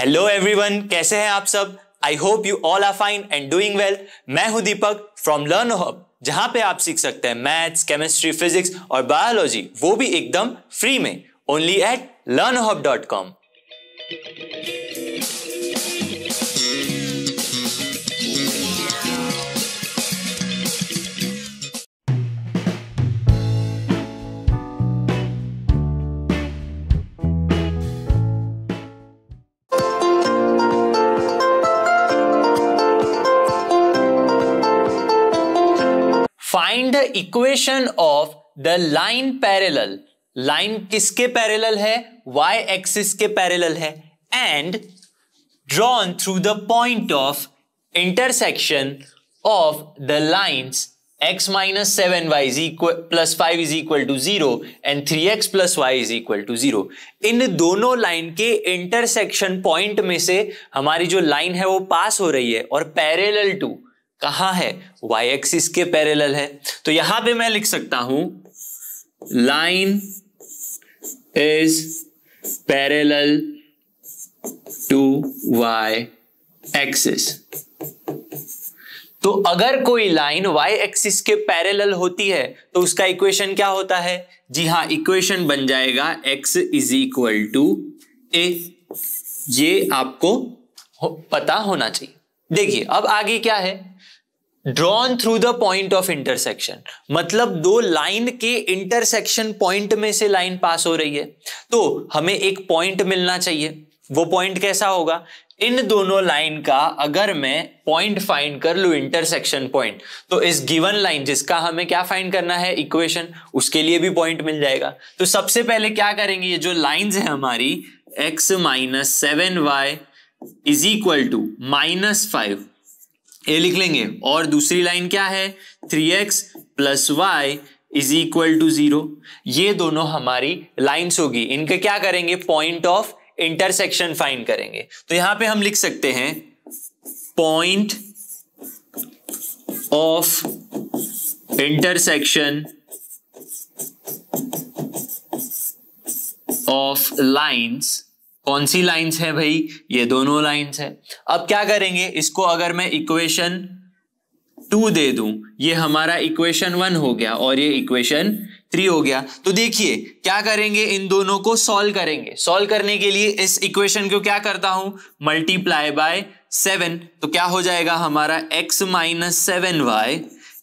hello everyone कैसे हैं आप सब I hope you all are fine and doing well मैं हूं दीपक फ्रॉम लर्न हब जहां पे आप सीख सकते हैं मैथ्स केमिस्ट्री फिजिक्स और बायोलॉजी वो भी एकदम फ्री में only at learn hub dot com find the equation of the line parallel line किसके पैरेलल है y एक्सिस के पैरेलल है and drawn through the point of intersection of the lines seven Y is equal plus five is equal to zero and three x plus Y is equal to zero इन दोनों line के intersection point में से हमारी जो line है वो पास हो रही है और पैरेलल टू कहा है y एक्सिस के पैरेलल है तो यहां पे मैं लिख सकता हूं line is parallel to y axis तो अगर कोई लाइन y एक्सिस के पैरेलल होती है तो उसका इक्वेशन क्या होता है जी हाँ इक्वेशन बन जाएगा x is equal to A ये आपको पता होना चाहिए देखिए अब आगे क्या है drawn through the point of intersection मतलब दो लाइन के इंटरसेक्शन पॉइंट में से लाइन पास हो रही है तो हमें एक पॉइंट मिलना चाहिए वो पॉइंट कैसा होगा इन दोनों लाइन का अगर मैं पॉइंट फाइंड कर लू इंटरसेक्शन पॉइंट तो इस गिवन लाइन जिसका हमें क्या फाइंड करना है इक्वेशन उसके लिए भी पॉइंट मिल जाएगा तो सबसे पहले क्या करेंगे ये जो लाइंस है हमारी x minus seven Y is equal to minus five ये लिख लेंगे और दूसरी लाइन क्या है three x plus Y is equal to zero ये दोनों हमारी लाइन्स होगी इनके क्या करेंगे पॉइंट ऑफ इंटरसेक्शन फाइन करेंगे तो यहां पे हम लिख सकते हैं point of intersection of lines कौन सी लाइंस है भाई ये दोनों लाइंस है अब क्या करेंगे इसको अगर मैं इक्वेशन टू दे दूं ये हमारा इक्वेशन वन हो गया और ये इक्वेशन थ्री हो गया तो देखिए क्या करेंगे इन दोनों को सॉल्व करेंगे सॉल्व करने के लिए इस इक्वेशन को क्या करता हूं मल्टीप्लाई बाय सेवन तो क्या हो जाएगा हमारा X minus seven Y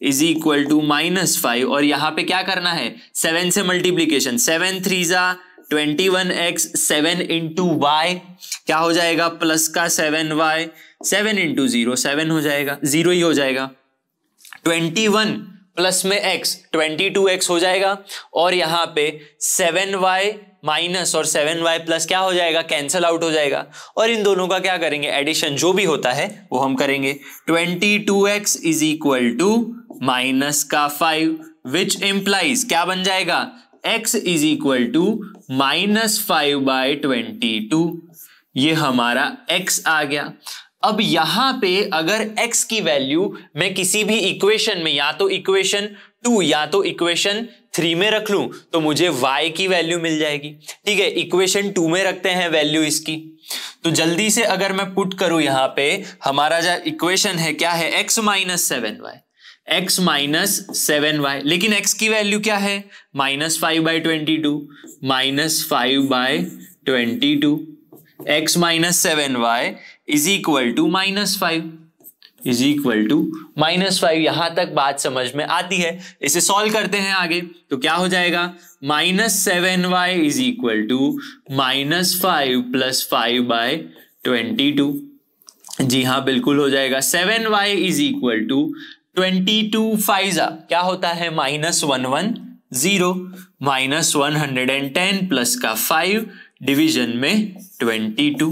is equal to minus five और यहाँ पे क्या करना है सेवन से मल्टीप्लीकेशन सेवन थ्री जा twenty one X seven into Y क्या हो जाएगा प्लस का seven Y seven into zero seven हो जाएगा जीरो ही हो जाएगा ट्वेंटी वन प्लस में एक्स ट्वेंटी टू एक्स हो जाएगा और यहाँ पे सेवन वाई माइनस और सेवन वाई प्लस क्या हो जाएगा कैंसल आउट हो जाएगा और इन दोनों का क्या करेंगे एडिशन जो भी होता है वो हम करेंगे twenty two X is equal to minus का फाइव विच इम्प्लाइज क्या बन जाएगा x is equal to minus five by twenty two ये हमारा x आ गया अब यहां पे अगर x की वैल्यू मैं किसी भी इक्वेशन में या तो इक्वेशन टू या तो इक्वेशन थ्री में रख लू तो मुझे y की वैल्यू मिल जाएगी ठीक है इक्वेशन टू में रखते हैं वैल्यू इसकी तो जल्दी से अगर मैं पुट करूं यहां पे हमारा जो इक्वेशन है क्या है x minus seven Y X minus seven Y लेकिन एक्स की वैल्यू क्या है minus five by twenty two minus five by twenty two x minus seven Y is equal to minus five is equal to minus five यहां तक बात समझ में आती है इसे सॉल्व करते हैं आगे तो क्या हो जाएगा minus seven Y is equal to minus five plus five by twenty two जी हाँ बिल्कुल हो जाएगा seven Y is equal to twenty two five क्या होता है minus one one zero minus one hundred and ten plus का five division में ट्वेंटी टू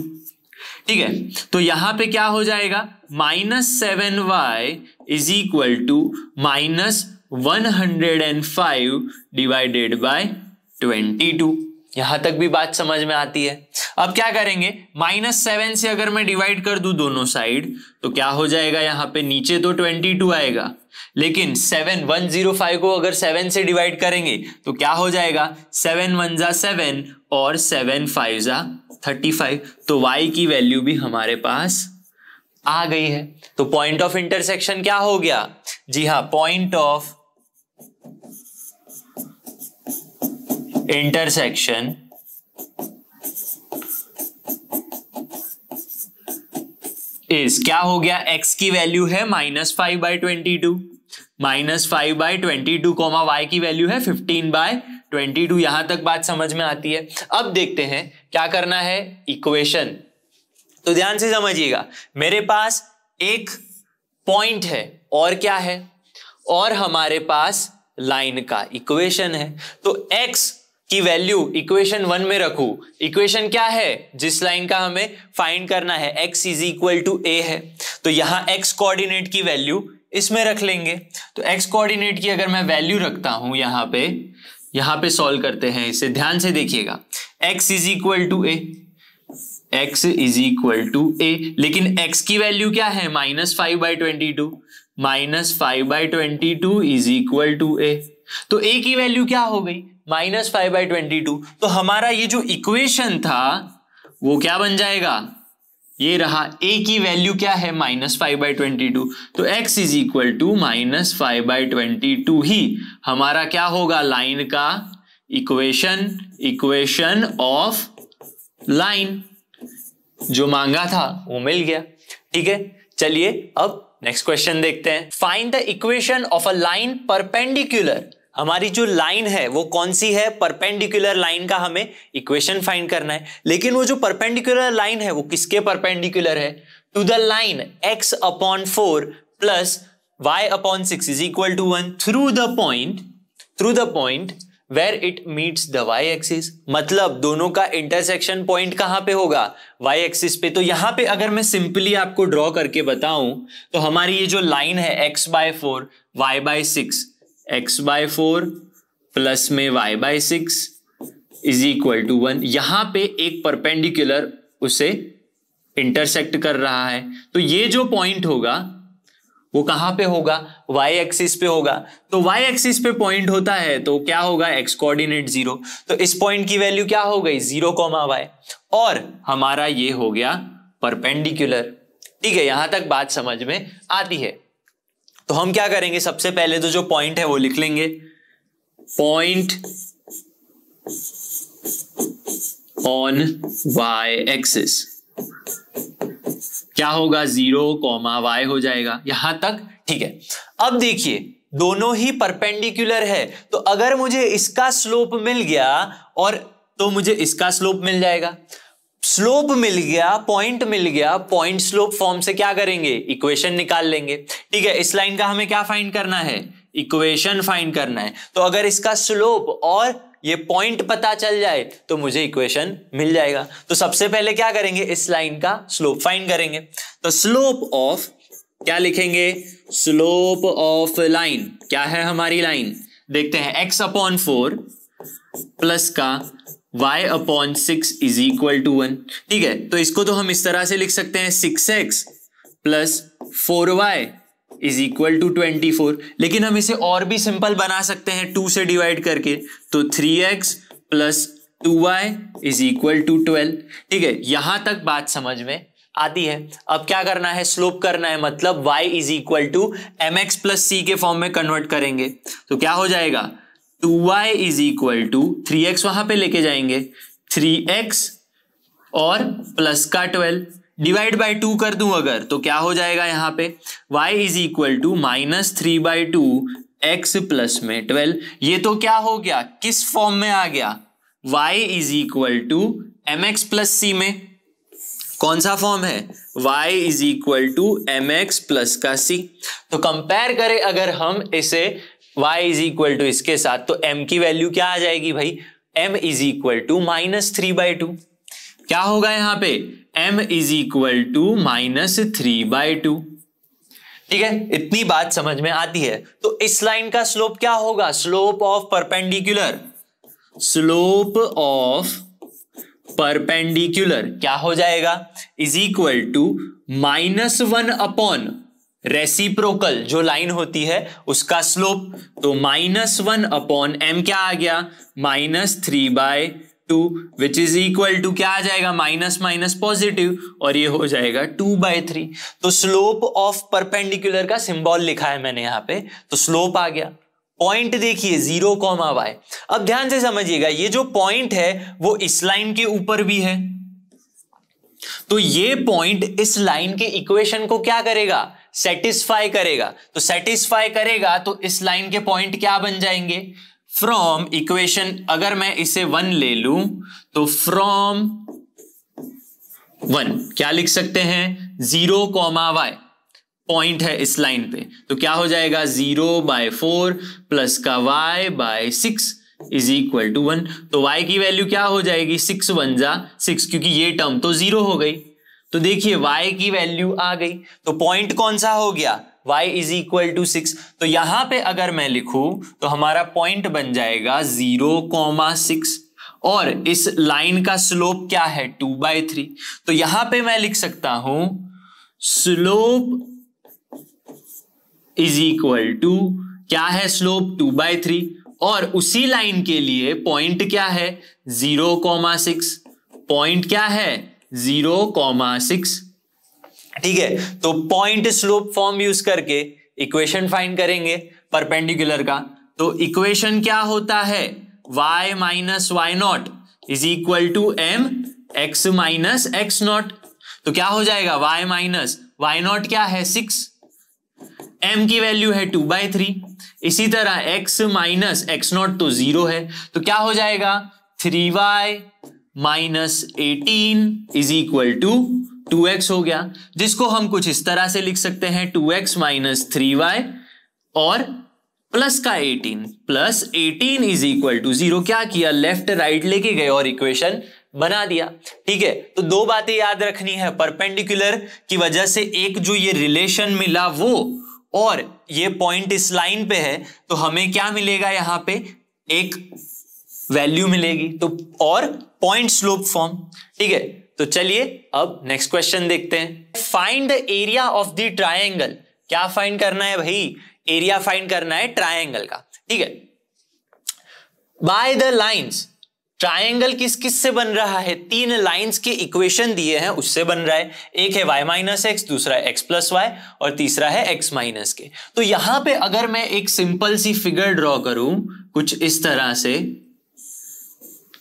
ठीक है तो यहां पे क्या हो जाएगा minus seven Y is equal to minus one hundred and five divided bye twenty two यहां तक भी बात समझ में आती है अब क्या करेंगे माइनस सेवन से अगर मैं डिवाइड कर दू दोनों साइड तो क्या हो जाएगा यहाँ पे नीचे तो ट्वेंटी टू आएगा लेकिन सेवन वन जीरो फाइव को अगर सेवन से डिवाइड करेंगे तो क्या हो जाएगा सेवन वन जा सेवन और सेवन फाइव जा थर्टी फाइव तो वाई की वैल्यू भी हमारे पास आ गई है तो पॉइंट ऑफ इंटरसेक्शन क्या हो गया जी हाँ पॉइंट ऑफ इंटरसेक्शन इज क्या हो गया x की वैल्यू है minus five by twenty two minus five by twenty two comma Y की वैल्यू है फिफ्टीन बाय ट्वेंटी टू यहां तक बात समझ में आती है अब देखते हैं क्या करना है इक्वेशन तो ध्यान से समझिएगा मेरे पास एक पॉइंट है और क्या है और हमारे पास लाइन का इक्वेशन है तो एक्स की वैल्यू इक्वेशन वन में रखू इक्वेशन क्या है जिस लाइन का हमें फाइंड करना है x is equal to A है तो यहां x कोऑर्डिनेट की वैल्यू इसमें रख लेंगे तो x कोऑर्डिनेट की अगर मैं वैल्यू रखता हूं यहां पे यहां पे सॉल्व करते हैं इसे ध्यान से देखिएगा x is equal to A X is equal to A लेकिन x की वैल्यू क्या है minus five by twenty two minus five by twenty two is equal to ए तो ए की वैल्यू क्या हो गई minus five by twenty two तो हमारा ये जो इक्वेशन था वो क्या बन जाएगा ये रहा a की वैल्यू क्या है minus five by twenty two तो x is equal to minus five by twenty two ही हमारा क्या होगा लाइन का इक्वेशन इक्वेशन ऑफ लाइन जो मांगा था वो मिल गया ठीक है चलिए अब नेक्स्ट क्वेश्चन देखते हैं find the equation of a line perpendicular हमारी जो लाइन है वो कौन सी है परपेंडिकुलर लाइन का हमें इक्वेशन फाइंड करना है लेकिन वो जो परपेंडिकुलर लाइन है वो किसके परपेंडिकुलर है to the line X upon four plus Y upon six is equal to one through the point through the point where it meets the Y axis मतलब दोनों का इंटरसेक्शन पॉइंट कहाँ पे होगा वाई एक्सिस पे तो यहां पे अगर मैं सिंपली आपको ड्रॉ करके बताऊं तो हमारी ये जो लाइन है X by four Y by six X by four plus में Y by six is equal to one यहां पे एक परपेंडिकुलर उसे इंटरसेक्ट कर रहा है तो ये जो पॉइंट होगा वो कहां पे होगा y एक्सिस पे होगा तो y एक्सिस पे पॉइंट होता है तो क्या होगा x कोऑर्डिनेट जीरो तो इस पॉइंट की वैल्यू क्या हो गई जीरो कॉमा वाई और हमारा ये हो गया परपेंडिकुलर ठीक है यहां तक बात समझ में आती है तो हम क्या करेंगे सबसे पहले तो जो पॉइंट है वो लिख लेंगे पॉइंट ऑन वाई एक्सिस क्या होगा जीरो कॉमा वाई हो जाएगा यहां तक ठीक है अब देखिए दोनों ही परपेंडिकुलर है तो अगर मुझे इसका स्लोप मिल गया और तो मुझे इसका स्लोप मिल जाएगा स्लोप मिल गया पॉइंट मिल गया पॉइंट स्लोप फॉर्म से क्या करेंगे इक्वेशन निकाल लेंगे ठीक है इस लाइन का हमें क्या फाइंड करना है इक्वेशन फाइंड करना है तो अगर इसका स्लोप और ये पॉइंट पता चल जाए तो मुझे इक्वेशन मिल जाएगा तो सबसे पहले क्या करेंगे इस लाइन का स्लोप फाइंड करेंगे तो स्लोप ऑफ क्या लिखेंगे स्लोप ऑफ लाइन क्या है हमारी लाइन देखते हैं एक्स अपॉन फोर प्लस का y upon six is equal to one ठीक है तो इसको तो हम इस तरह से लिख सकते हैं six X plus four Y is equal to twenty four लेकिन हम इसे और भी सिंपल बना सकते हैं टू से डिवाइड करके तो three x plus two Y is equal to twelve ठीक है यहां तक बात समझ में आती है अब क्या करना है स्लोप करना है मतलब y is equal to M x plus C के फॉर्म में कन्वर्ट करेंगे तो क्या हो जाएगा two Y is equal to three X वहां पर लेके जाएंगे थ्री एक्स और प्लस का ट्वेल्व डिवाइड बाई टू कर दूं अगर तो क्या हो जाएगा यहाँ पे y is equal to minus three by two x plus में ट्वेल्व ये तो क्या हो गया किस फॉर्म में आ गया y is equal to M x plus सी में कौन सा फॉर्म है y is equal to M x plus का c तो कंपेयर करें अगर हम इसे y इज इक्वल टू इसके साथ तो m की वैल्यू क्या आ जाएगी भाई m is equal to minus three by two क्या होगा यहां पे m is equal to minus three by two ठीक है इतनी बात समझ में आती है तो इस लाइन का स्लोप क्या होगा slope of perpendicular slope of perpendicular क्या हो जाएगा is equal to minus one upon reciprocal जो लाइन होती है उसका स्लोप तो माइनस वन अपॉन एम क्या आ गया minus three by two which is equal to क्या आ जाएगा माइनस माइनस पॉजिटिव और ये हो जाएगा टू बाय थ्री तो स्लोप ऑफ परपेंडिकुलर का सिंबल लिखा है मैंने यहां पे तो स्लोप आ गया पॉइंट देखिए जीरो कॉमा वाई अब ध्यान से समझिएगा ये जो पॉइंट है वो इस लाइन के ऊपर भी है तो ये पॉइंट इस लाइन के इक्वेशन को क्या करेगा सेटिस्फाई करेगा तो सेटिस्फाई करेगा तो इस लाइन के पॉइंट क्या बन जाएंगे फ्रॉम इक्वेशन अगर मैं इसे वन ले लू तो फ्रॉम वन क्या लिख सकते हैं जीरो कॉमा वाई पॉइंट है इस लाइन पे तो क्या हो जाएगा जीरो बाय फोर प्लस का Y by six is equal to one तो वाई की वैल्यू क्या हो जाएगी सिक्स वन जा सिक्स क्योंकि ये टर्म तो जीरो हो गई तो देखिए y की वैल्यू आ गई तो पॉइंट कौन सा हो गया y is equal to six तो यहां पे अगर मैं लिखूं तो हमारा पॉइंट बन जाएगा जीरो कॉमा सिक्स और इस लाइन का स्लोप क्या है टू बाय थ्री तो यहां पे मैं लिख सकता हूं स्लोप इज इक्वल टू क्या है स्लोप टू बाय थ्री और उसी लाइन के लिए पॉइंट क्या है जीरो कॉमा सिक्स पॉइंट क्या है जीरो कॉमा सिक्स ठीक है तो पॉइंट स्लोप फॉर्म यूज करके इक्वेशन फाइंड करेंगे परपेंडिकुलर का तो इक्वेशन क्या होता है y minus why not is equal to M x minus x not तो क्या हो जाएगा y माइनस वाई नॉट क्या है सिक्स m की वैल्यू है टू बाई थ्री इसी तरह x माइनस एक्स नॉट तो जीरो है तो क्या हो जाएगा three y minus eighteen is equal to two x हो गया जिसको हम कुछ इस तरह से लिख सकते हैं two x minus three y और प्लस का 18 plus 18 is equal to zero क्या किया लेफ्ट राइट लेके गए और इक्वेशन बना दिया ठीक है तो दो बातें याद रखनी है परपेंडिकुलर की वजह से एक जो ये रिलेशन मिला वो और ये पॉइंट इस लाइन पे है तो हमें क्या मिलेगा यहां पे एक वैल्यू मिलेगी तो और पॉइंट स्लोप फॉर्म ठीक है तो चलिए अब नेक्स्ट क्वेश्चन देखते हैं find the area of the triangle क्या फाइंड करना है भाई एरिया फाइंड करना है ट्राइंगल का ठीक है बाय द लाइंस ट्राइंगल किस किस से बन रहा है तीन लाइंस के इक्वेशन दिए हैं उससे बन रहा है एक है वाई माइनस एक्स दूसरा है एक्स प्लस वाई और तीसरा है एक्स माइनस के तो यहां पे अगर मैं एक सिंपल सी फिगर ड्रॉ करूं कुछ इस तरह से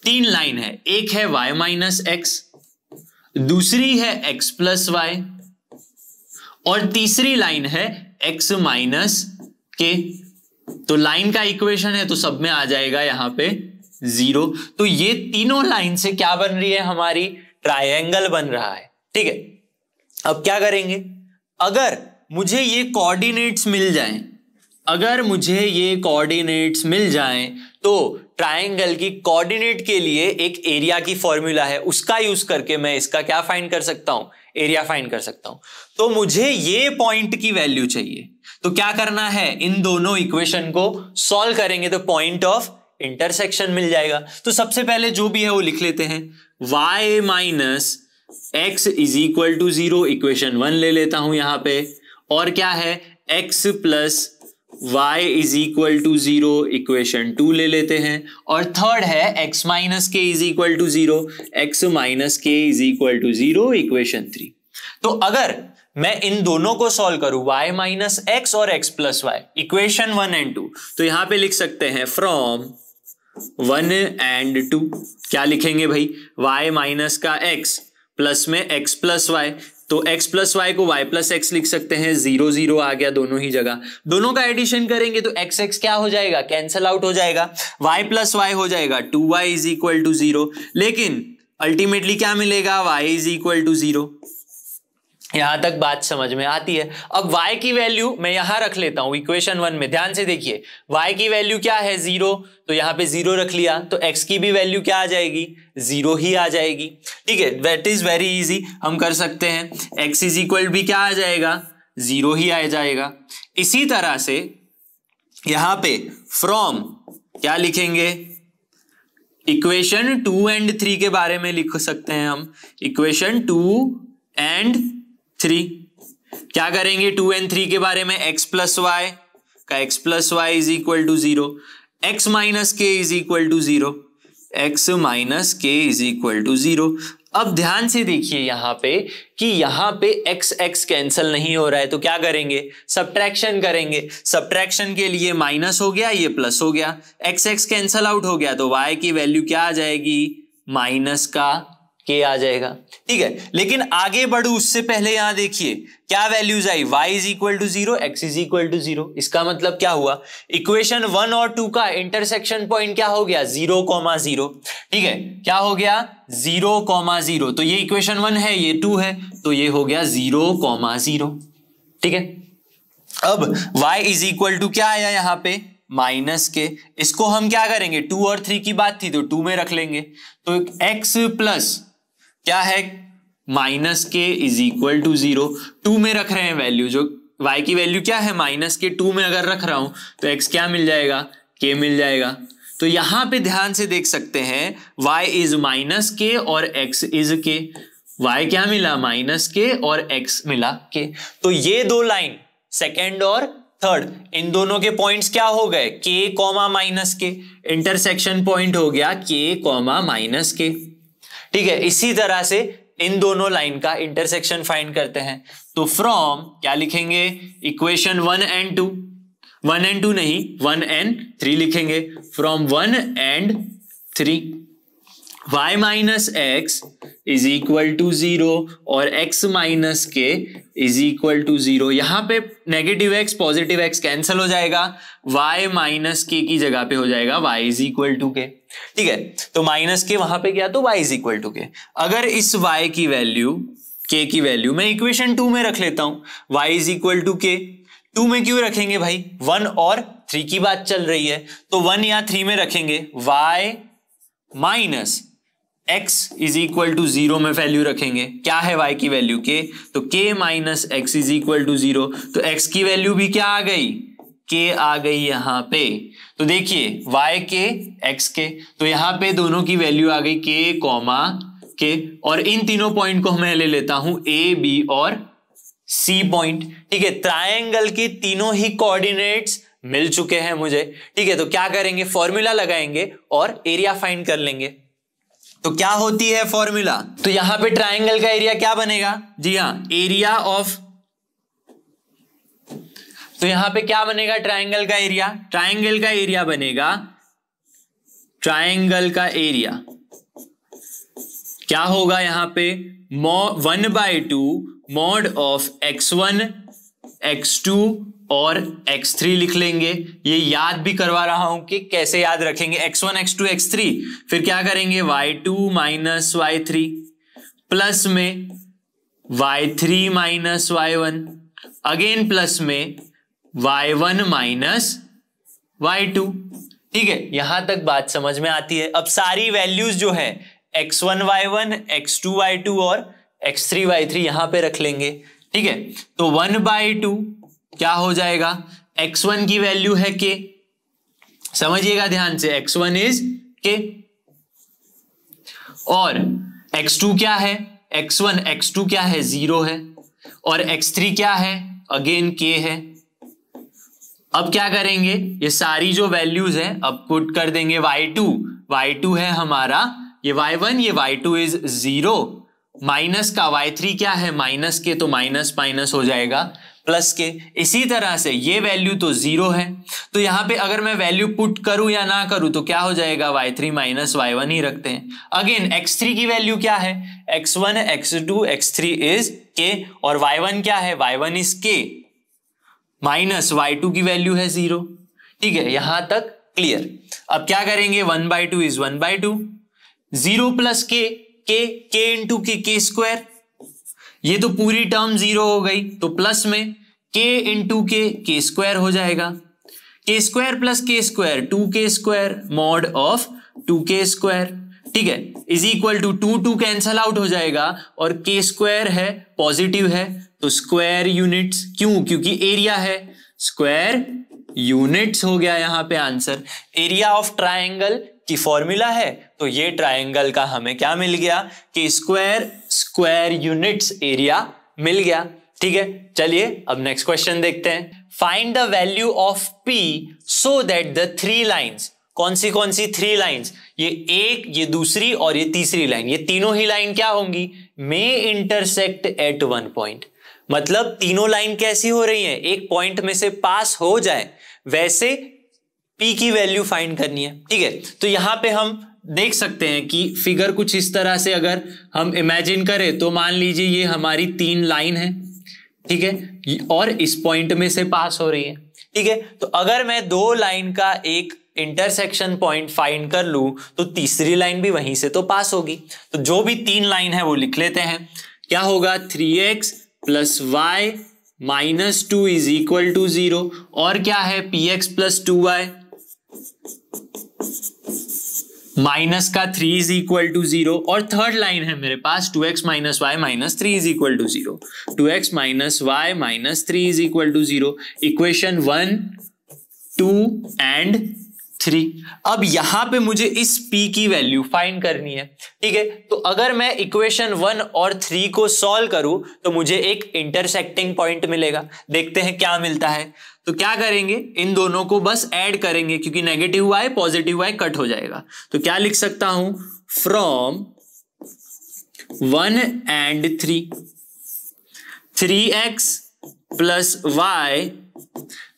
तीन लाइन है एक है y माइनस एक्स दूसरी है x प्लस वाई और तीसरी लाइन है x माइनस के तो लाइन का इक्वेशन है तो सब में आ जाएगा यहां पे जीरो तो ये तीनों लाइन से क्या बन रही है हमारी ट्रायंगल बन रहा है ठीक है अब क्या करेंगे अगर मुझे ये कोऑर्डिनेट्स मिल जाएं अगर मुझे ये कोऑर्डिनेट्स मिल जाएं तो ट्राइंगल की कोऑर्डिनेट के लिए एक एरिया की फॉर्मूला है उसका यूज करके मैं इसका क्या फाइंड कर सकता हूं एरिया फाइंड कर सकता हूं तो मुझे ये पॉइंट की वैल्यू चाहिए तो क्या करना है इन दोनों इक्वेशन को सॉल्व करेंगे तो पॉइंट ऑफ इंटरसेक्शन मिल जाएगा तो सबसे पहले जो भी है वो लिख लेते हैं y minus x is equal to zero equation one ले लेता हूं यहां पे और क्या है x plus y is equal to zero equation two ले लेते हैं और थर्ड है x minus k is equal to zero x minus k is equal to zero equation three तो अगर मैं इन दोनों को सॉल्व करूं y माइनस एक्स और x plus y equation one and to तो यहां पे लिख सकते हैं फ्रॉम वन एंड टू क्या लिखेंगे भाई y माइनस का x प्लस में x प्लस वाई तो x प्लस वाई को y प्लस एक्स लिख सकते हैं जीरो जीरो आ गया दोनों ही जगह दोनों का एडिशन करेंगे तो x x क्या हो जाएगा कैंसल आउट हो जाएगा y प्लस वाई हो जाएगा two Y is equal to zero लेकिन अल्टीमेटली क्या मिलेगा y is equal to zero यहां तक बात समझ में आती है अब y की वैल्यू मैं यहां रख लेता हूं इक्वेशन वन में ध्यान से देखिए y की वैल्यू क्या है जीरो तो यहां पे जीरो रख लिया तो x की भी वैल्यू क्या आ जाएगी जीरो ही आ जाएगी ठीक है दैट इज वेरी इजी हम कर सकते हैं x इज इक्वल भी क्या आ जाएगा जीरो ही आ जाएगा इसी तरह से यहां पे फ्रॉम क्या लिखेंगे इक्वेशन टू एंड थ्री के बारे में लिख सकते हैं हम इक्वेशन टू एंड थ्री क्या करेंगे टू एंड थ्री के बारे में एक्स प्लस वाई का x plus Y is equal to zero x minus k is equal to zero x minus k is equal to zero अब ध्यान से देखिए यहां पे कि यहां पे x x कैंसिल नहीं हो रहा है तो क्या करेंगे सब्ट्रैक्शन करेंगे सब्ट्रैक्शन के लिए माइनस हो गया ये प्लस हो गया x x कैंसिल आउट हो गया तो y की वैल्यू क्या आ जाएगी माइनस का के आ जाएगा ठीक है लेकिन आगे बढ़ू उससे पहले यहां देखिए क्या वैल्यूज आई y is equal to zero x is equal to zero इसका मतलब क्या हुआ इक्वेशन वन और टू का इंटरसेक्शन पॉइंट क्या हो गया जीरो कॉमा जीरो ठीक है क्या हो गया जीरो कॉमा जीरो तो ये इक्वेशन वन है ये टू है तो ये हो गया जीरो कॉमा जीरो ठीक है अब y इज इक्वल टू क्या आया यहां पे माइनस के इसको हम क्या करेंगे टू और थ्री की बात थी तो टू में रख लेंगे तो एक्स प्लस क्या है minus k is equal to zero two में रख रहे हैं वैल्यू जो y की वैल्यू क्या है माइनस के टू में अगर रख रहा हूं तो x क्या मिल जाएगा k मिल जाएगा तो यहां पे ध्यान से देख सकते हैं y इज माइनस के और x इज के y क्या मिला माइनस के और x मिला के तो ये दो लाइन सेकेंड और थर्ड इन दोनों के पॉइंट्स क्या हो गए k comma minus k intersection point हो गया k कॉमा माइनस के ठीक है इसी तरह से इन दोनों लाइन का इंटरसेक्शन फाइंड करते हैं तो फ्रॉम क्या लिखेंगे equation one and two one and two नहीं वन एंड थ्री लिखेंगे from one and three y minus x is equal to zero और x minus k is equal to zero यहां पे negative x positive x cancel हो जाएगा y minus के की जगह पे हो जाएगा y इज इक्वल टू के ठीक है तो माइनस के वहां पे क्या तो y इज इक्वल टू के अगर इस y की वैल्यू k की वैल्यू मैं इक्वेशन टू में रख लेता हूं y is equal to k two में क्यों रखेंगे भाई वन और थ्री की बात चल रही है तो वन या थ्री में रखेंगे y minus x is equal to zero में वैल्यू रखेंगे क्या है y की वैल्यू k तो k minus x is equal to zero तो x की वैल्यू भी क्या आ गई k आ गई यहां पे तो देखिए y के x के तो यहाँ पे दोनों की वैल्यू आ गई k कॉमा के और इन तीनों पॉइंट को मैं ले लेता हूं a b और c पॉइंट ठीक है ट्राइंगल के तीनों ही कोऑर्डिनेट्स मिल चुके हैं मुझे ठीक है तो क्या करेंगे फॉर्मूला लगाएंगे और एरिया फाइंड कर लेंगे तो क्या होती है फॉर्मूला तो यहां पे ट्राइंगल का एरिया क्या बनेगा जी हाँ एरिया ऑफ तो यहां पे क्या बनेगा ट्राइंगल का एरिया ट्राइंगल का एरिया बनेगा ट्राइंगल का एरिया क्या होगा यहां पे मो one by two mod of x one x2 और x3 लिख लेंगे ये याद भी करवा रहा हूं कि कैसे याद रखेंगे x1 x2 x3 फिर क्या करेंगे y2 minus Y three plus में y3 minus y one again plus में y1 माइनस वाई टू ठीक है यहां तक बात समझ में आती है अब सारी वैल्यूज जो है x1 y1 x2 y2 और x3 y3 यहां पे रख लेंगे ठीक है तो वन बाई टू क्या हो जाएगा एक्स वन की वैल्यू है के समझिएगा ध्यान से एक्स वन इज के और एक्स टू क्या है एक्स वन एक्स टू क्या है जीरो है और एक्स थ्री क्या है अगेन के है अब क्या करेंगे ये सारी जो वैल्यूज है अब पुट कर देंगे वाई टू वाई टू है हमारा ये वाई वन ये y two is zero minus का वाई थ्री क्या है माइनस के तो माइनस माइनस हो जाएगा प्लस के इसी तरह से ये वैल्यू तो जीरो है तो यहां पे अगर मैं वैल्यू पुट करूं या ना करूं तो क्या हो जाएगा y three minus y one ही रखते हैं अगेन एक्स थ्री की वैल्यू क्या है x one x two x three is k और वाई वन क्या है y one is k minus y two की वैल्यू है जीरो ठीक है यहां तक क्लियर अब क्या करेंगे one by two is one by two zero plus k k के इंटू के के स्क्वायर ये तो पूरी टर्म जीरो हो गई तो प्लस में के इंटू के के स्क्वायर हो जाएगा k square plus k square two k square mod of two k square ठीक है is equal to two two cancel out हो जाएगा और के स्क्वायर है पॉजिटिव है तो स्क्वायर यूनिट्स क्यों क्योंकि एरिया है स्क्वायर यूनिट्स हो गया यहां पे आंसर एरिया ऑफ ट्राइंगल की फॉर्मूला है तो ये ट्राइंगल का हमें क्या मिल गया k square square units area मिल गया ठीक है चलिए अब नेक्स्ट क्वेश्चन देखते हैं find the value of p so that the three lines कौन सी कौन सी थ्री लाइंस ये एक ये दूसरी और ये तीसरी लाइन ये तीनों ही लाइन क्या होंगी may intersect at one point मतलब तीनों लाइन कैसी हो रही है एक पॉइंट में से पास हो जाए वैसे पी की वैल्यू फाइंड करनी है ठीक है तो यहाँ पे हम देख सकते हैं कि फिगर कुछ इस तरह से अगर हम इमेजिन करें तो मान लीजिए ये हमारी तीन लाइन है ठीक है और इस पॉइंट में से पास हो रही है ठीक है तो अगर मैं दो लाइन का एक इंटरसेक्शन पॉइंट फाइंड कर लू तो तीसरी लाइन भी वहीं से तो पास होगी तो जो भी तीन लाइन है वो लिख लेते हैं क्या होगा three x plus y minus two is equal to zero और क्या है p x plus two y minus का three is equal to zero और थर्ड लाइन है मेरे पास two x minus y minus three is equal to zero two x minus y minus three is equal to zero equation one two and three अब यहां पे मुझे इस p की वैल्यू फाइंड करनी है ठीक है तो अगर मैं इक्वेशन वन और थ्री को सॉल्व करूं तो मुझे एक इंटरसेक्टिंग पॉइंट मिलेगा देखते हैं क्या मिलता है तो क्या करेंगे इन दोनों को बस ऐड करेंगे क्योंकि negative y positive y cut हो जाएगा तो क्या लिख सकता हूं from one and three three x plus y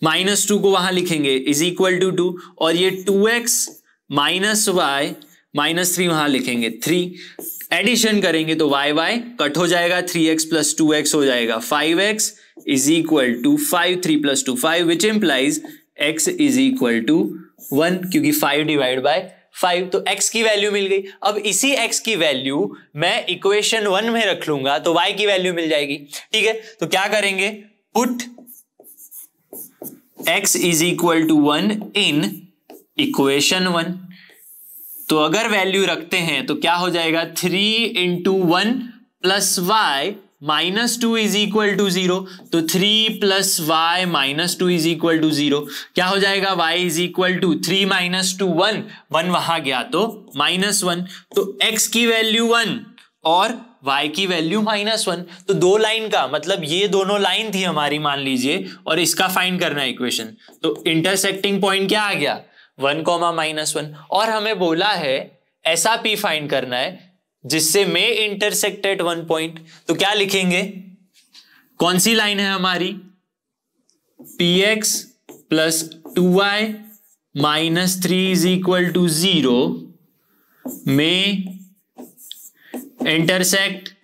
minus two को वहां लिखेंगे is equal to two two ये two x minus y minus three वहां लिखेंगे थ्री एडिशन करेंगे तो वाई वाई कट हो जाएगा three x plus two x हो जाएगा five x is equal to 5 3 plus 2 5 which implies x is equal to 1 क्योंकि 5 डिवाइड बाय फाइव तो x की वैल्यू मिल गई अब इसी x की वैल्यू मैं इक्वेशन वन में रख लूंगा तो y की वैल्यू मिल जाएगी ठीक है तो क्या करेंगे put x is equal to one in equation one तो अगर वैल्यू रखते हैं तो क्या हो जाएगा three into one plus y minus two is equal to zero तो three plus y minus two is equal to zero क्या हो जाएगा y is equal to three minus two one one वहां गया तो माइनस वन तो x की value one और y की वैल्यू माइनस वन तो दो लाइन का मतलब ये दोनों लाइन थी हमारी मान लीजिए और इसका फाइंड करना इक्वेशन तो इंटरसेक्टिंग पॉइंट क्या आ गया वन कॉमा माइनस वन और हमें बोला है ऐसा p फाइंड करना है जिससे may intersect at one point तो क्या लिखेंगे कौन सी लाइन है हमारी p x plus two y minus three is equal to zero may intersect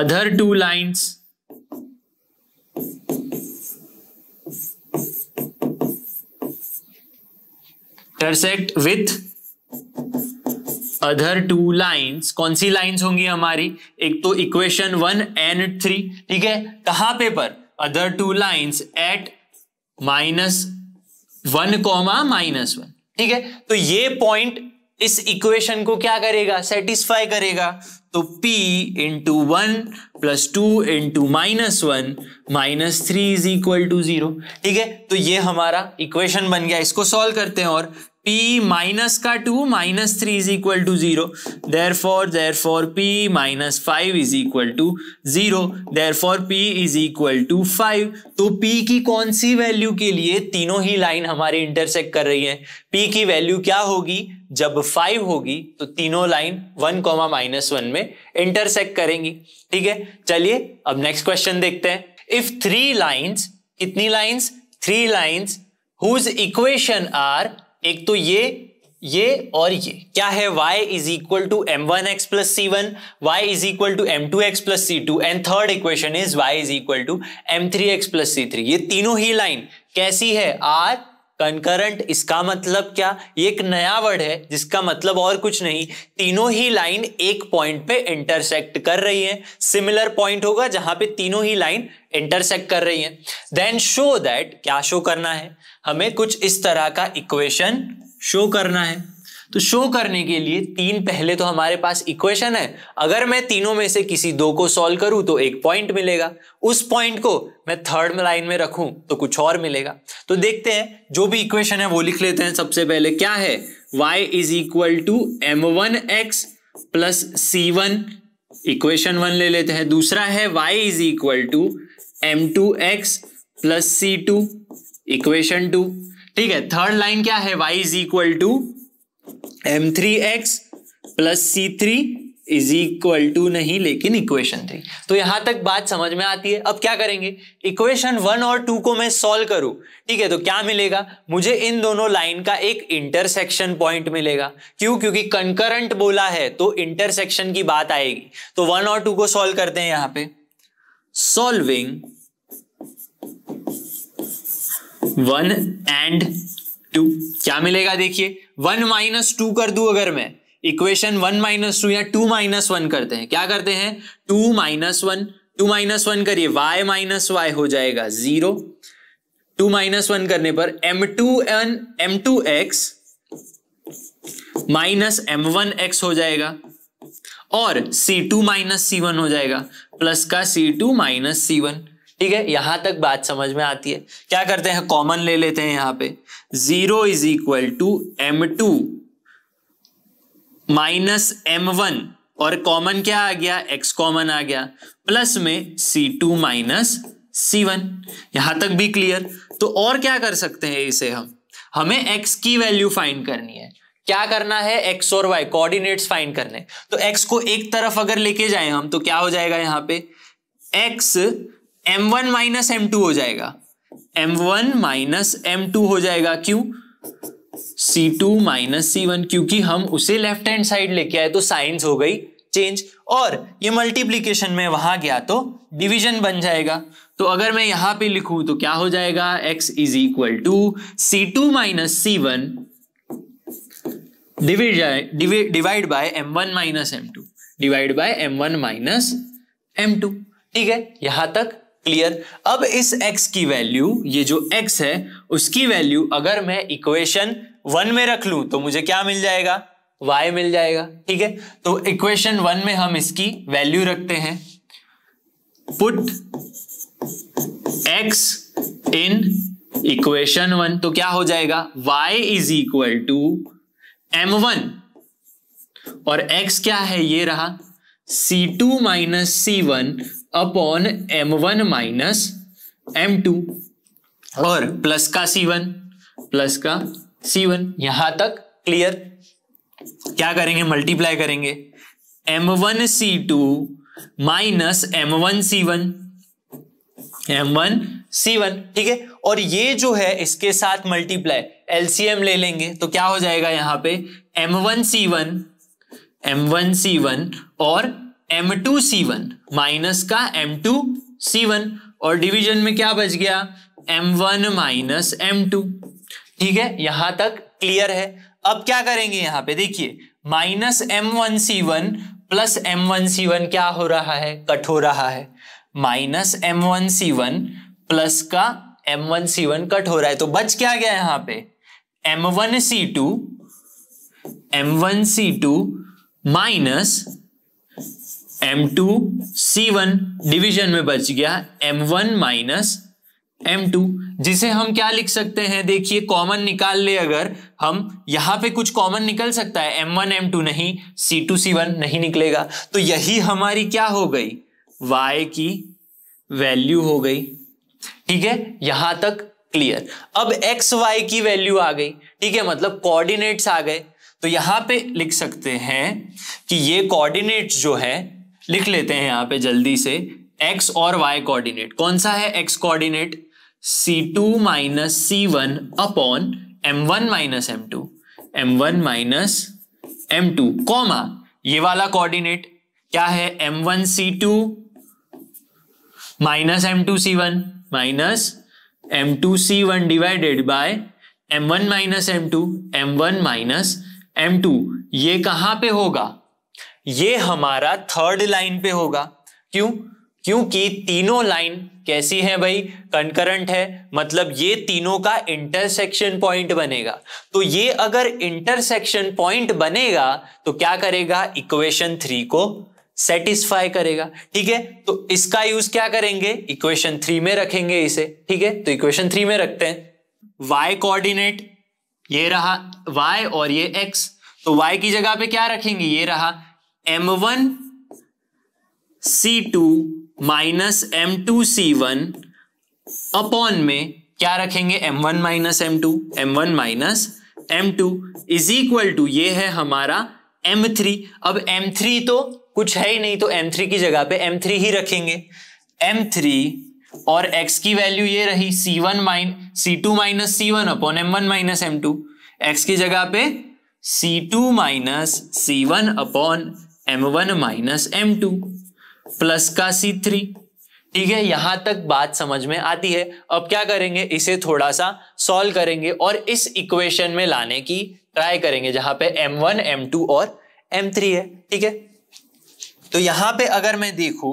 other two lines intersect with other two lines कौन सी लाइंस होंगी हमारी एक तो इक्वेशन वन एंड थ्री ठीक है कहां पे पर other two lines at minus one comma minus one ठीक है तो ये पॉइंट इस इक्वेशन को क्या करेगा सेटिस्फाई करेगा तो p into one plus two into minus one minus three is equal to zero ठीक है तो ये हमारा इक्वेशन बन गया इसको सॉल्व करते हैं और p माइनस का two minus three is equal to zero therefore therefore p minus five is equal to zero therefore p is equal to five तो p की कौन सी वैल्यू के लिए तीनों ही लाइन हमारे इंटरसेक्ट कर रही है p की वैल्यू क्या होगी जब फाइव होगी तो तीनों line one comma minus one में इंटरसेक्ट करेंगी ठीक है चलिए अब नेक्स्ट क्वेश्चन देखते हैं इफ थ्री लाइन्स कितनी lines three lines whose equation are एक तो ये ये और ये क्या है y is equal to m one x plus c one y is equal to m two x plus c two and third equation is y is equal to m three x plus c three ये तीनों ही line कैसी है are concurrent इसका मतलब क्या ये एक नया वर्ड है जिसका मतलब और कुछ नहीं तीनों ही लाइन एक पॉइंट पे इंटरसेक्ट कर रही है सिमिलर पॉइंट होगा जहां पे तीनों ही लाइन इंटरसेक्ट कर रही है देन शो दैट क्या शो करना है हमें कुछ इस तरह का इक्वेशन शो करना है तो शो करने के लिए तीन पहले तो हमारे पास इक्वेशन है अगर मैं तीनों में से किसी दो को सॉल्व करूं तो एक पॉइंट मिलेगा उस पॉइंट को मैं थर्ड लाइन में रखूं तो कुछ और मिलेगा तो देखते हैं जो भी इक्वेशन है वो लिख लेते हैं सबसे पहले क्या है y is equal to m one x plus c one equation one ले लेते हैं दूसरा है y is equal to m two x plus c two equation two ठीक है थर्ड लाइन क्या है y is equal to m three x plus c three is equal to नहीं लेकिन इक्वेशन थ्री तो यहां तक बात समझ में आती है अब क्या करेंगे इक्वेशन वन और टू को मैं सॉल्व करूं ठीक है तो क्या मिलेगा मुझे इन दोनों लाइन का एक इंटरसेक्शन पॉइंट मिलेगा क्यों क्योंकि कंकरंट बोला है तो इंटरसेक्शन की बात आएगी तो वन और टू को सॉल्व करते हैं यहां पे सॉल्विंग वन एंड टू क्या मिलेगा देखिए वन माइनस टू कर दू अगर मैं इक्वेशन वन माइनस टू या टू माइनस वन करते हैं क्या करते हैं two minus one two minus one करिए वाई माइनस वाई हो जाएगा जीरो टू माइनस वन करने पर m two n m two x minus M one x हो जाएगा और c two minus c one हो जाएगा प्लस का c two minus c one ठीक है यहां तक बात समझ में आती है क्या करते हैं कॉमन ले लेते हैं यहां पे zero is equal to m two minus M one और कॉमन क्या आ गया एक्स कॉमन आ गया प्लस में c two minus c one यहां तक भी क्लियर तो और क्या कर सकते हैं इसे हम हमें एक्स की वैल्यू फाइंड करनी है क्या करना है एक्स और वाई कोऑर्डिनेट्स फाइंड करने तो एक्स को एक तरफ अगर लेके जाए हम तो क्या हो जाएगा यहां पे x m one minus m two हो जाएगा m one minus m two हो जाएगा क्यों c two minus c one क्योंकि हम उसे लेफ्ट हैंड साइड लेके आए तो साइंस हो गई चेंज और ये मल्टीप्लीकेशन में वहां गया तो डिवीजन बन जाएगा तो अगर मैं यहां पे लिखूं तो क्या हो जाएगा x is equal to c two minus c one divide by m one minus m two divide by m one minus m two ठीक है यहां तक क्लियर अब इस x की वैल्यू ये जो x है उसकी वैल्यू अगर मैं इक्वेशन वन में रख लू तो मुझे क्या मिल जाएगा y मिल जाएगा ठीक है तो इक्वेशन वन में हम इसकी वैल्यू रखते हैं put x in equation one तो क्या हो जाएगा y is equal to m one और x क्या है ये रहा c2 two minus c one upon m one minus m two और प्लस का सी वन प्लस का सी वन यहां तक क्लियर क्या करेंगे मल्टीप्लाई करेंगे एम वन सी टू माइनस एम वन सी वन एम वन सी वन ठीक है और ये जो है इसके साथ मल्टीप्लाई एलसीएम ले लेंगे तो क्या हो जाएगा यहां पे एम वन सी वन एम वन सी वन और m two c one minus का एम टू सी वन और डिवीजन में क्या बच गया m one minus m two ठीक है यहां तक क्लियर है अब क्या करेंगे यहां पे देखिए माइनस एम वन सी वन प्लस एम वन सी वन क्या हो रहा है कट हो रहा है माइनस एम वन सी वन प्लस का एम वन सी वन कट हो रहा है तो बच क्या गया यहां पे एम वन सी टू एम वन सी two minus m two c one division में बच गया m one minus m two जिसे हम क्या लिख सकते हैं देखिए कॉमन निकाल ले अगर हम यहां पे कुछ कॉमन निकल सकता है एम वन एम टू नहीं सी टू सी वन नहीं निकलेगा तो यही हमारी क्या हो गई y की वैल्यू हो गई ठीक है यहां तक क्लियर अब एक्स वाई की वैल्यू आ गई ठीक है मतलब कोऑर्डिनेट्स आ गए तो यहां पे लिख सकते हैं कि ये कोऑर्डिनेट्स जो है लिख लेते हैं यहां पे जल्दी से एक्स और वाई कोऑर्डिनेट कौन सा है x coordinate c two minus c one upon m one minus m two m one minus m two comma ये वाला कोऑर्डिनेट क्या है m one C two minus m two c one minus m two c one divided by m one minus m two m one minus m two ये कहां पे होगा ये हमारा थर्ड लाइन पे होगा क्यों क्योंकि तीनों लाइन कैसी है भाई कंकरंट है मतलब ये तीनों का इंटरसेक्शन पॉइंट बनेगा तो ये अगर इंटरसेक्शन पॉइंट बनेगा तो क्या करेगा इक्वेशन थ्री को सेटिस्फाई करेगा ठीक है तो इसका यूज क्या करेंगे इक्वेशन थ्री में रखेंगे इसे ठीक है तो इक्वेशन थ्री में रखते हैं वाई कोऑर्डिनेट ये रहा वाई और ये एक्स तो वाई की जगह पे क्या रखेंगे ये रहा एम वन सी two minus m two c one upon में क्या रखेंगे m one minus m two m one minus m two is equal to ये है हमारा एम थ्री अब एम थ्री तो कुछ है ही नहीं तो एम थ्री की जगह पे एम थ्री ही रखेंगे एम थ्री और एक्स की वैल्यू ये रही c one minus c two minus c one upon m one minus m two x की जगह पे c two minus c one upon m one minus m two plus का c three ठीक है यहां तक बात समझ में आती है अब क्या करेंगे इसे थोड़ा सा सॉल्व करेंगे और इस इक्वेशन में लाने की ट्राई करेंगे जहां पे एम वन एम टू और एम थ्री है ठीक है तो यहां पे अगर मैं देखू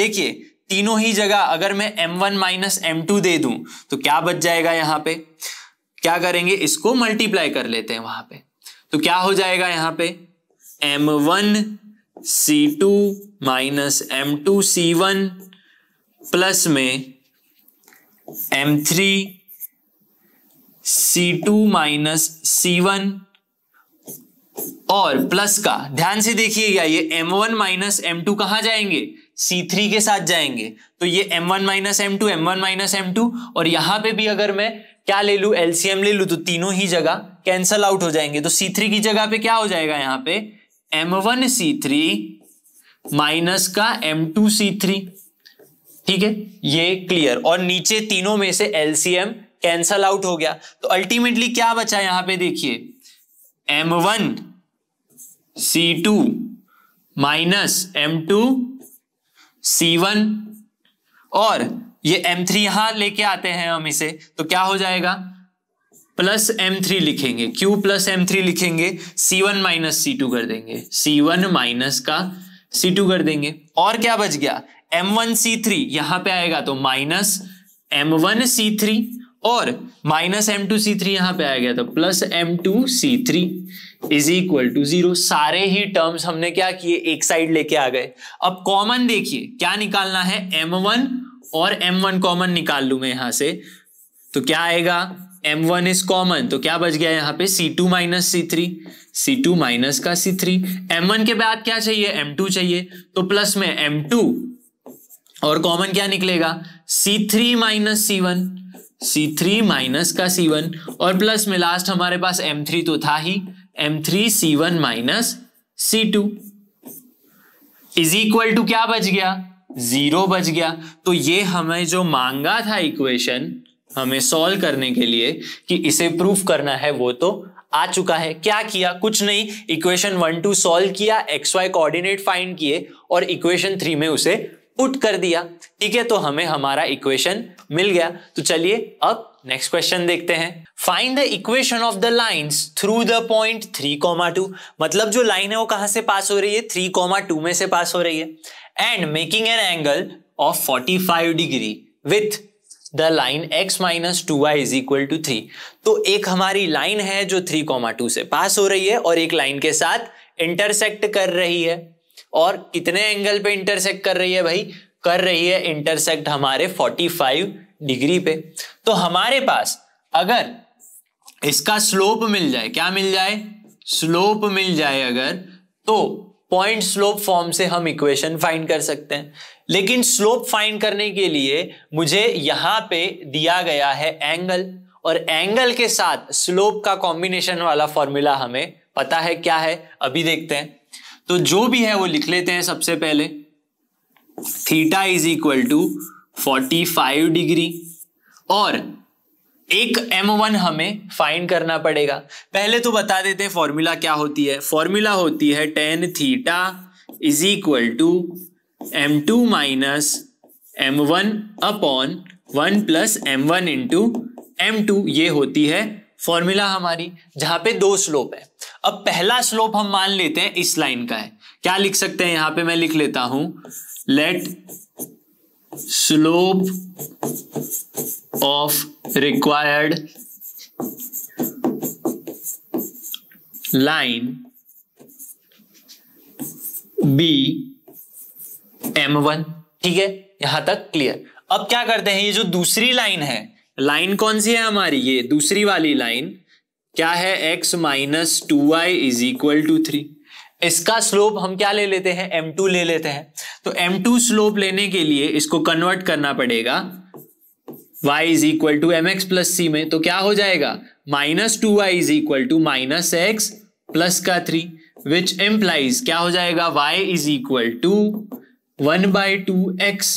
देखिए तीनों ही जगह अगर मैं m one minus m two दे दू तो क्या बच जाएगा यहां पे क्या करेंगे इसको मल्टीप्लाई कर लेते हैं वहां पे तो क्या हो जाएगा यहां पे एम वन सी two minus m two c one plus में m three c two minus c one और प्लस का ध्यान से देखिएगा ये m1 one minus m to जाएंगे C3 के साथ जाएंगे तो ये m1 one minus m two m one minus m two और यहां पे भी अगर मैं क्या ले लू एलसीएम ले लू तो तीनों ही जगह कैंसल आउट हो जाएंगे तो C3 की जगह पे क्या हो जाएगा यहां पे m one c three minus का एम टू सी थ्री ठीक है ये क्लियर और नीचे तीनों में से एलसीएम कैंसल आउट हो गया तो अल्टीमेटली क्या बचा यहां पे देखिए एम वन सी two minus m two c one और ये एम थ्री यहां लेके आते हैं हम इसे तो क्या हो जाएगा प्लस एम थ्री लिखेंगे क्यू प्लस एम थ्री लिखेंगे c one minus c two कर देंगे सी वन माइनस का सी टू कर देंगे और क्या बच गया एम वन सी थ्री यहां पर आएगा तो minus M one c three और minus m two c three यहां पर आ गया तो plus m two c three is equal to zero सारे ही टर्म्स हमने क्या किए एक साइड लेके आ गए अब कॉमन देखिए क्या निकालना है एम वन और एम वन कॉमन निकाल लू मैं यहां से तो क्या आएगा एम वन इज कॉमन तो क्या बच गया यहाँ पे c two minus c three c two minus का सी थ्री एम वन के बाद क्या चाहिए एम टू चाहिए तो प्लस में एम टू और कॉमन क्या निकलेगा c three minus c one c three minus का सी वन और प्लस में लास्ट हमारे पास एम थ्री तो था ही m three c one minus c two is equal to क्या बच गया जीरो बच गया तो ये हमें जो मांगा था इक्वेशन हमें सॉल्व करने के लिए कि इसे प्रूफ करना है वो तो आ चुका है क्या किया कुछ नहीं इक्वेशन वन टू सॉल्व किया एक्स वाई कोऑर्डिनेट फाइंड किए और इक्वेशन थ्री में उसे पुट कर दिया ठीक है तो हमें हमारा इक्वेशन मिल गया तो चलिए अब नेक्स्ट क्वेश्चन देखते हैं find the equation of the lines through the point three comma two मतलब जो लाइन है वो कहां से पास हो रही है थ्री कॉमा टू में से पास हो रही है and making an angle of forty five degree with the line x minus two Y is equal to three तो एक हमारी लाइन है जो थ्री कॉमा टू से पास हो रही है और एक लाइन के साथ इंटरसेक्ट कर रही है और कितने एंगल पे इंटरसेक्ट कर रही है भाई कर रही है इंटरसेक्ट हमारे 45 डिग्री पे तो हमारे पास अगर इसका स्लोप मिल जाए क्या मिल जाए स्लोप मिल जाए अगर तो पॉइंट स्लोप फॉर्म से हम इक्वेशन फाइंड कर सकते हैं लेकिन स्लोप फाइंड करने के लिए मुझे यहां पे दिया गया है एंगल और एंगल के साथ स्लोप का कॉम्बिनेशन वाला फॉर्मूला हमें पता है क्या है अभी देखते हैं तो जो भी है वो लिख लेते हैं सबसे पहले theta is equal to forty five degree और एक एम वन हमें फाइंड करना पड़ेगा पहले तो बता देते हैं फॉर्मूला क्या होती है फॉर्मूला होती है tan theta is equal to m two minus M one upon one plus m one into m two ये होती है फॉर्मूला हमारी जहां पे दो स्लोप है अब पहला स्लोप हम मान लेते हैं इस लाइन का है क्या लिख सकते हैं यहां पे मैं लिख लेता हूं let slope of required line be m one ठीक है यहां तक क्लियर अब क्या करते हैं ये जो दूसरी लाइन है लाइन कौन सी है हमारी ये दूसरी वाली लाइन क्या है x minus two Y is equal to three इसका स्लोप हम क्या ले लेते हैं m2 ले लेते हैं तो m2 स्लोप लेने के लिए इसको कन्वर्ट करना पड़ेगा y is equal to M x plus सी में तो क्या हो जाएगा minus two Y is equal to minus x plus का थ्री विच एम्प्लाइज क्या हो जाएगा y is equal to one by two x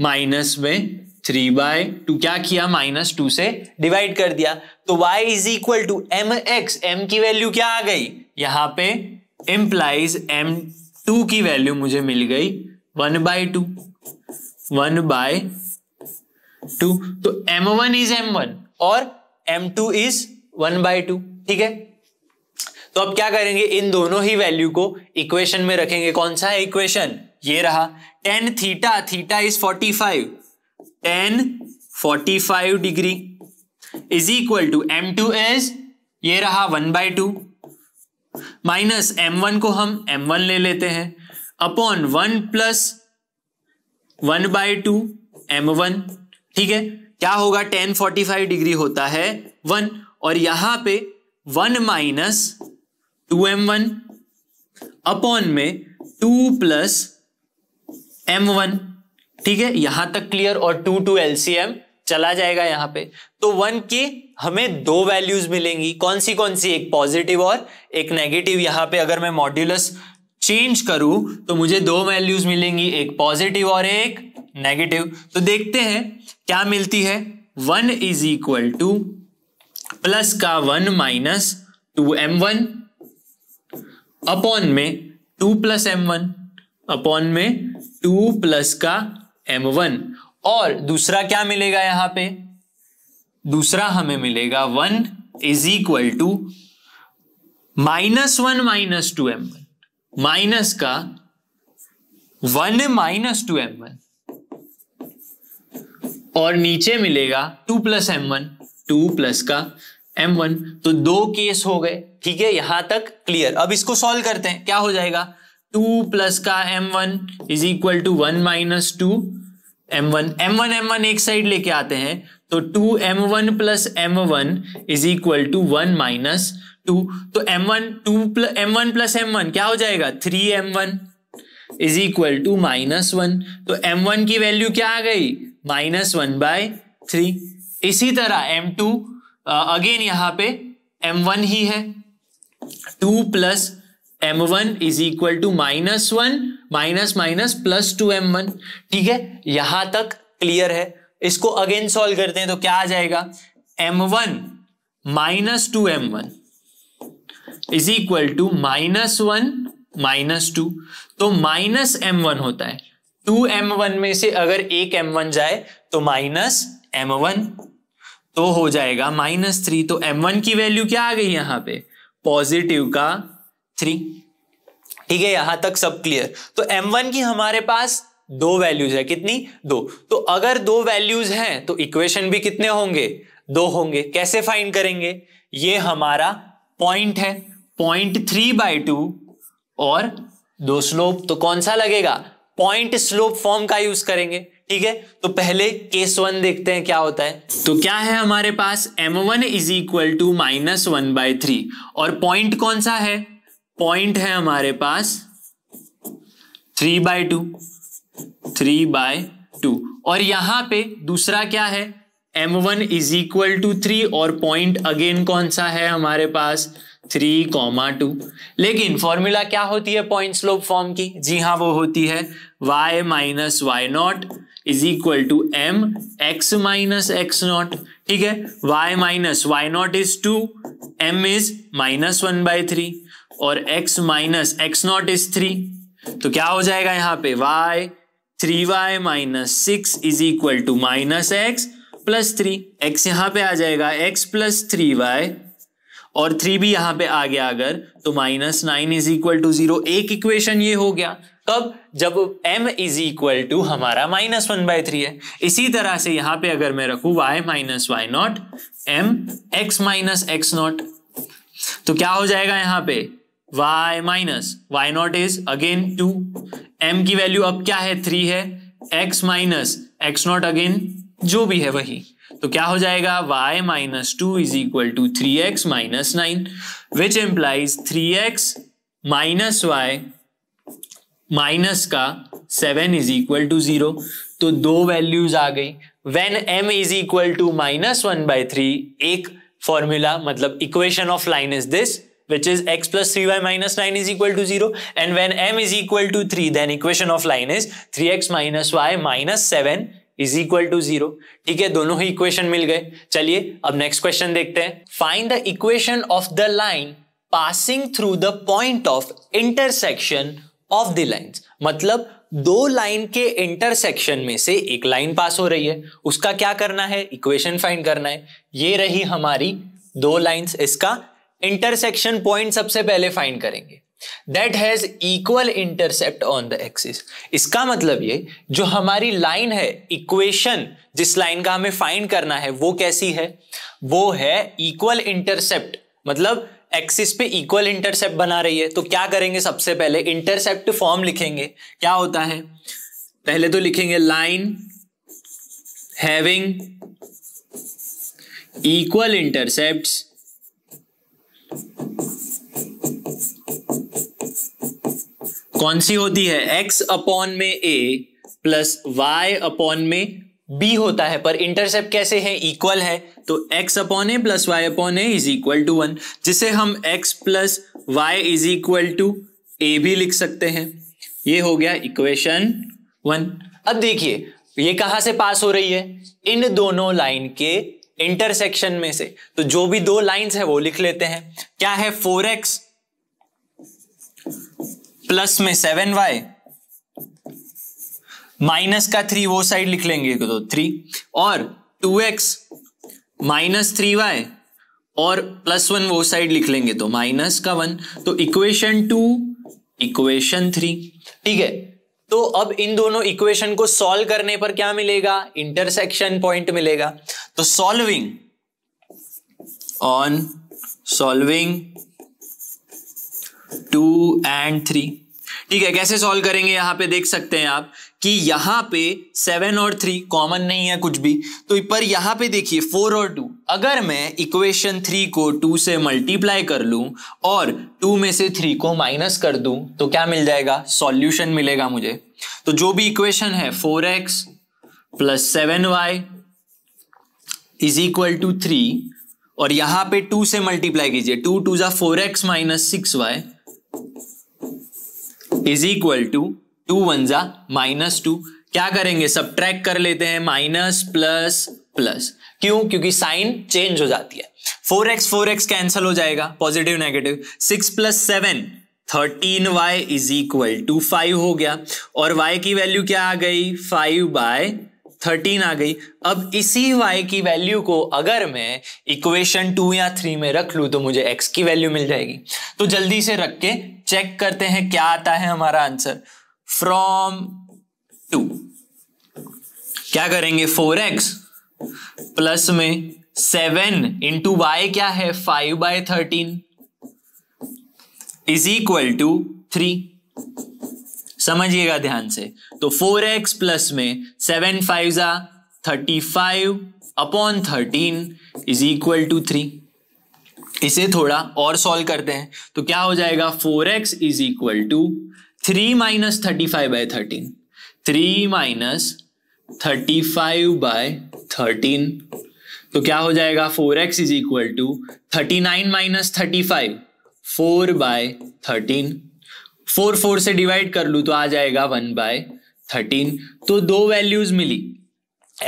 minus में थ्री बाय टू क्या किया माइनस टू से डिवाइड कर दिया तो y is equal to M x m की वैल्यू क्या आ गई यहां पे इम्प्लाइज एम टू की वैल्यू मुझे मिल गई one by two one by two तो m one is m one और m two is one by two ठीक है तो अब क्या करेंगे इन दोनों ही वैल्यू को इक्वेशन में रखेंगे कौन सा है इक्वेशन ये रहा tan theta theta is forty five tan forty five degree is equal to m two as ये रहा one by two minus M one को हम एम वन ले लेते हैं upon one plus one by two m one ठीक है क्या होगा टेन फोर्टी फाइव डिग्री होता है वन और यहां पे one minus two m one upon में टू प्लस एम वन ठीक है यहां तक क्लियर और टू टू एलसीएम चला जाएगा यहां पे तो वन की हमें दो वैल्यूज मिलेंगी कौन सी कौन सी एक पॉजिटिव और एक नेगेटिव यहां पे अगर मैं मॉड्यूलस चेंज करूं तो मुझे दो वैल्यूज मिलेंगी एक पॉजिटिव और एक नेगेटिव तो देखते हैं क्या मिलती है one is equal to plus का one minus two m one upon में two plus m one upon में टू प्लस का एम वन और दूसरा क्या मिलेगा यहां पे दूसरा हमें मिलेगा one is equal to minus one minus two m one minus का one minus two m one और नीचे मिलेगा two plus m one two plus का एम वन तो दो केस हो गए ठीक है यहां तक क्लियर अब इसको सॉल्व करते हैं क्या हो जाएगा टू प्लस का m one is equal to one minus two m one M one M one एक साइड लेके आते हैं तो two m one plus m one is equal to one minus two तो m one two plus m one plus m one क्या हो जाएगा three m one is equal to minus one तो एम वन की value क्या आ गई minus one by three इसी तरह एम टू अगेन यहाँ पे एम वन ही है two plus m one is equal to minus one minus minus plus two m one ठीक है यहां तक क्लियर है इसको अगेन सॉल्व करते हैं तो क्या आ जाएगा m one minus two m one is equal to minus one minus two तो माइनस एम वन होता है टू एम वन में से अगर एक एम वन जाए तो माइनस एम वन तो हो जाएगा माइनस थ्री तो एम वन की वैल्यू क्या आ गई यहां पे पॉजिटिव का थ्री ठीक है यहां तक सब क्लियर तो m1 की हमारे पास दो वैल्यूज है कितनी दो तो अगर दो वैल्यूज हैं तो इक्वेशन भी कितने होंगे दो होंगे कैसे फाइंड करेंगे ये हमारा पॉइंट है पॉइंट थ्री बाई टू और दो स्लोप तो कौन सा लगेगा पॉइंट स्लोप फॉर्म का यूज करेंगे ठीक है तो पहले केस वन देखते हैं क्या होता है तो क्या है हमारे पास m one is equal to minus one by three और पॉइंट कौन सा है पॉइंट है हमारे पास three by two three by two और यहां पे दूसरा क्या है m one is equal to three और पॉइंट अगेन कौन सा है हमारे पास थ्री कॉमा टू लेकिन फॉर्मूला क्या होती है पॉइंट स्लोप फॉर्म की जी हाँ वो होती है y minus why not is equal to M x minus x not ठीक है y minus why not is to m is minus one by three और x minus x not is three तो क्या हो जाएगा यहां पे y three y minus six is equal to minus x plus three x यहां पे आ जाएगा x प्लस थ्री वाई और थ्री भी यहां पे आ गया अगर तो minus nine is equal to zero एक इक्वेशन ये हो गया कब जब m इज इक्वल टू हमारा माइनस वन बाय थ्री है इसी तरह से यहां पे अगर मैं रखू y minus Y not m x minus x not तो क्या हो जाएगा यहां पे y minus why not is again to m की वैल्यू अब क्या है थ्री है x minus x not again जो भी है वही तो क्या हो जाएगा y minus two is equal to three x minus nine which implies three x minus y minus का seven is equal to zero तो दो वैल्यूज आ गई when m is equal to minus one by three एक formula मतलब equation of line is this which is x plus 3y minus 9 is equal to 0 and when m is equal to 3 then equation of line is 3x minus y minus 7 is equal to 0 ठीक है दोनों ही equation मिल गए चलिए अब next question देखते हैं find the equation of the line passing through the point of intersection of the lines मतलब दो लाइन के इंटरसेक्शन में से एक लाइन पास हो रही है उसका क्या करना है इक्वेशन फाइंड करना है ये रही हमारी दो लाइंस इसका इंटरसेक्शन पॉइंट सबसे पहले फाइंड करेंगे that has equal intercept on the axis इसका मतलब ये जो हमारी लाइन है इक्वेशन जिस लाइन का हमें फाइंड करना है वो कैसी है वो है इक्वल इंटरसेप्ट मतलब एक्सिस पे इक्वल इंटरसेप्ट बना रही है तो क्या करेंगे सबसे पहले इंटरसेप्ट फॉर्म लिखेंगे क्या होता है पहले तो लिखेंगे लाइन हैविंग इक्वल इंटरसेप्ट्स कौन सी होती है x अपॉन में a प्लस y अपॉन में b होता है पर इंटरसेप्ट कैसे है इक्वल है तो x upon a plus Y upon a is equal to one जिसे हम x plus Y is equal to a भी लिख सकते हैं ये हो गया इक्वेशन वन अब देखिए ये कहां से पास हो रही है इन दोनों लाइन के इंटरसेक्शन में से तो जो भी दो लाइंस है वो लिख लेते हैं क्या है फोर एक्स प्लस में सेवन वाई माइनस का थ्री वो साइड लिख लेंगे तो थ्री और two x minus three y और प्लस वन वो साइड लिख लेंगे तो माइनस का वन तो इक्वेशन टू इक्वेशन थ्री ठीक है तो अब इन दोनों इक्वेशन को सॉल्व करने पर क्या मिलेगा इंटरसेक्शन पॉइंट मिलेगा तो solving on solving two and three ठीक है कैसे सॉल्व करेंगे यहां पे देख सकते हैं आप कि यहां पे सेवन और थ्री कॉमन नहीं है कुछ भी तो पर यहां पे देखिए फोर और टू अगर मैं इक्वेशन थ्री को टू से मल्टीप्लाई कर लू और टू में से थ्री को माइनस कर दू तो क्या मिल जाएगा सॉल्यूशन मिलेगा मुझे तो जो भी इक्वेशन है four x plus seven Y is equal to three और यहां पे टू से मल्टीप्लाई कीजिए टू टू जा four x minus six y is equal to two one जा माइनस टू क्या करेंगे सब ट्रैक कर लेते हैं माइनस प्लस प्लस क्यों क्योंकि साइन चेंज हो जाती है four x four x cancel हो जाएगा positive negative six plus seven thirteen y is equal to five हो गया और वाई की वैल्यू क्या आ गई फाइव बाय थर्टीन आ गई अब इसी y की वैल्यू को अगर मैं इक्वेशन टू या थ्री में रख लू तो मुझे x की वैल्यू मिल जाएगी तो जल्दी से रख के चेक करते हैं क्या आता है हमारा आंसर फ्रॉम टू क्या करेंगे फोर एक्स प्लस में सेवन इंटू वाई क्या है five by thirteen is equal to three समझिएगा ध्यान से तो फोर एक्स प्लस में सेवन फाइव जा thirty five upon thirteen is equal to three इसे थोड़ा और सॉल्व करते हैं तो क्या हो जाएगा four x is equal to three minus thirty five by thirteen three minus thirty five by thirteen तो क्या हो जाएगा four x is equal to thirty nine minus thirty five four by thirteen four four से divide कर लू तो आ जाएगा one by thirteen तो दो वैल्यूज मिली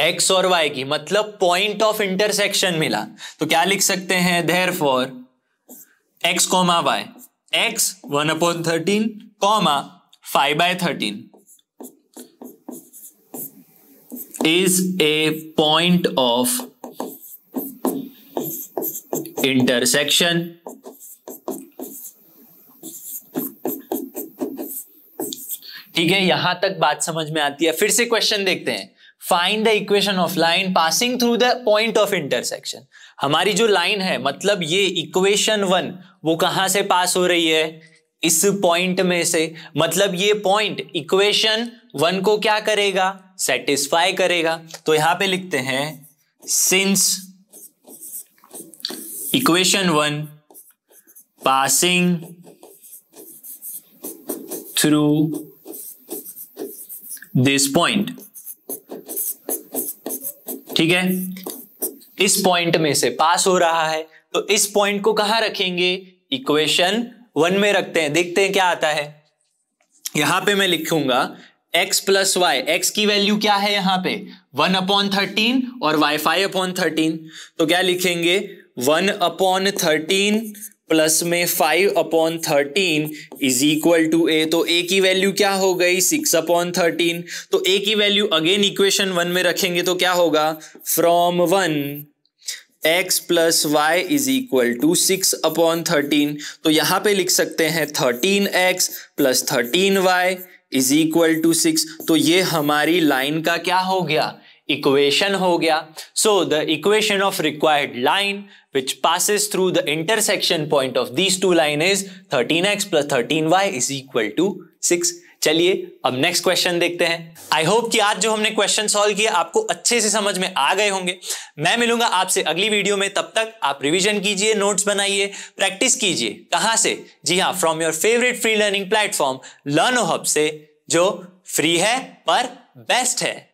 एक्स और वाई की मतलब पॉइंट ऑफ इंटरसेक्शन मिला तो क्या लिख सकते हैं therefore x comma y x one upon thirteen comma five by thirteen is a point of intersection ठीक है यहां तक बात समझ में आती है फिर से क्वेश्चन देखते हैं find the equation of line passing through the point of intersection हमारी जो लाइन है मतलब ये इक्वेशन वन वो कहां से पास हो रही है इस पॉइंट में से मतलब ये पॉइंट इक्वेशन वन को क्या करेगा सेटिस्फाई करेगा तो यहां पे लिखते हैं since equation one passing through this point ठीक है इस पॉइंट में से पास हो रहा है तो इस पॉइंट को कहां रखेंगे इक्वेशन वन में रखते हैं देखते हैं क्या आता है यहां पे मैं लिखूंगा x प्लस वाई एक्स की वैल्यू क्या है यहां पे वन अपॉन थर्टीन और वाई फाइव अपॉन थर्टीन तो क्या लिखेंगे वन अपॉन थर्टीन प्लस में five upon thirteen is equal to ए तो ए की वैल्यू क्या हो गई सिक्स अपॉन थर्टीन तो ए की वैल्यू अगेन इक्वेशन वन में रखेंगे तो क्या होगा from one x plus Y is equal to six upon thirteen तो यहाँ पे लिख सकते हैं thirteen x plus thirteen y is equal to six तो ये हमारी लाइन का क्या हो गया इक्वेशन हो गया so the equation of required line which passes through the intersection point of these two line is thirteen x plus thirteen y is equal to six चलिए अब नेक्स्ट क्वेश्चन देखते हैं आई होप कि आज जो हमने क्वेश्चन सॉल्व किया आपको अच्छे से समझ में आ गए होंगे मैं मिलूंगा आपसे अगली वीडियो में तब तक आप रिविजन कीजिए नोट्स बनाइए प्रैक्टिस कीजिए कहां से जी हाँ from your favourite free learning platform Learnohub से जो फ्री है पर बेस्ट है